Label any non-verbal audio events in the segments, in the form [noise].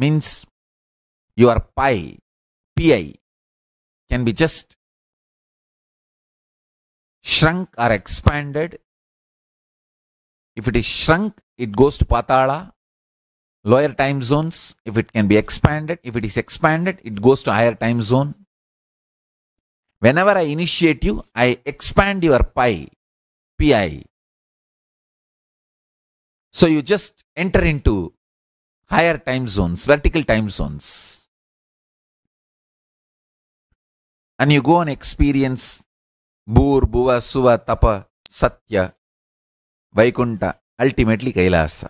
means your pi, pi can be just shrunk or expanded. If it is shrunk, it goes to Patala, lower time zones. If it can be expanded, if it is expanded, it goes to higher time zone. Whenever I initiate you, I expand your pi, pi. So you just enter into higher time zones, vertical time zones. And you go and experience Bhur, Bhuva, Suva, Tapa, Satya, Vaikunta, ultimately Kailasa.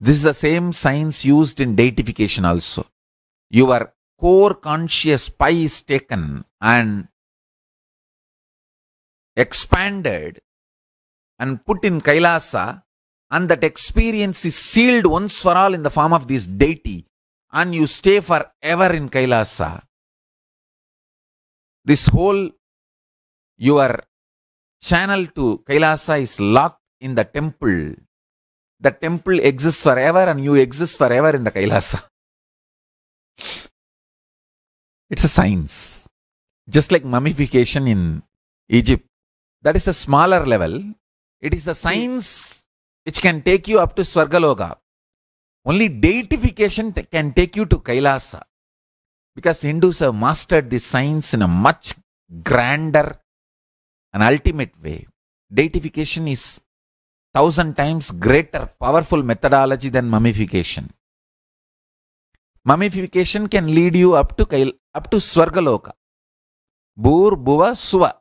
This is the same science used in deification also. Your core conscious pie is taken and expanded and put in Kailasa, and that experience is sealed once for all in the form of this deity, and you stay forever in Kailasa. This whole your channel to Kailasa is locked in the temple. The temple exists forever, and you exist forever in the Kailasa. [laughs] It's a science. Just like mummification in Egypt, that is a smaller level it is the science which can take you up to Swargaloga. Only deification can take you to Kailasa. Because Hindus have mastered this science in a much grander and ultimate way. Deification is thousand times greater powerful methodology than mummification. Mummification can lead you up to Kail, up to Swargaloka. Bhur, Bhuva, Suva.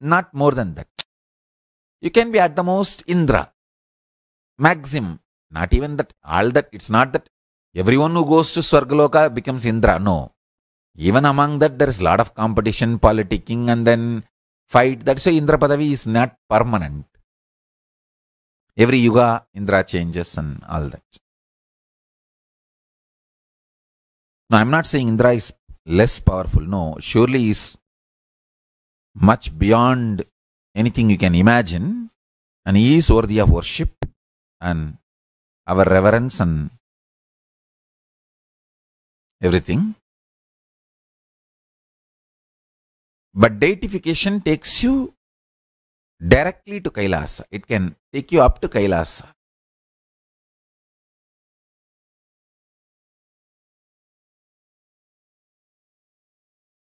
Not more than that. You can be at the most Indra, Maxim. Not even that, all that. It's not that everyone who goes to Swargaloka becomes Indra. No. Even among that, there is a lot of competition, politicking, and then fight. That's why Indra Padavi is not permanent. Every yuga, Indra changes and all that. Now, I'm not saying Indra is less powerful. No, surely is much beyond anything you can imagine, and he is worthy of worship and our reverence and everything. But deification takes you directly to Kailasa. It can take you up to Kailasa.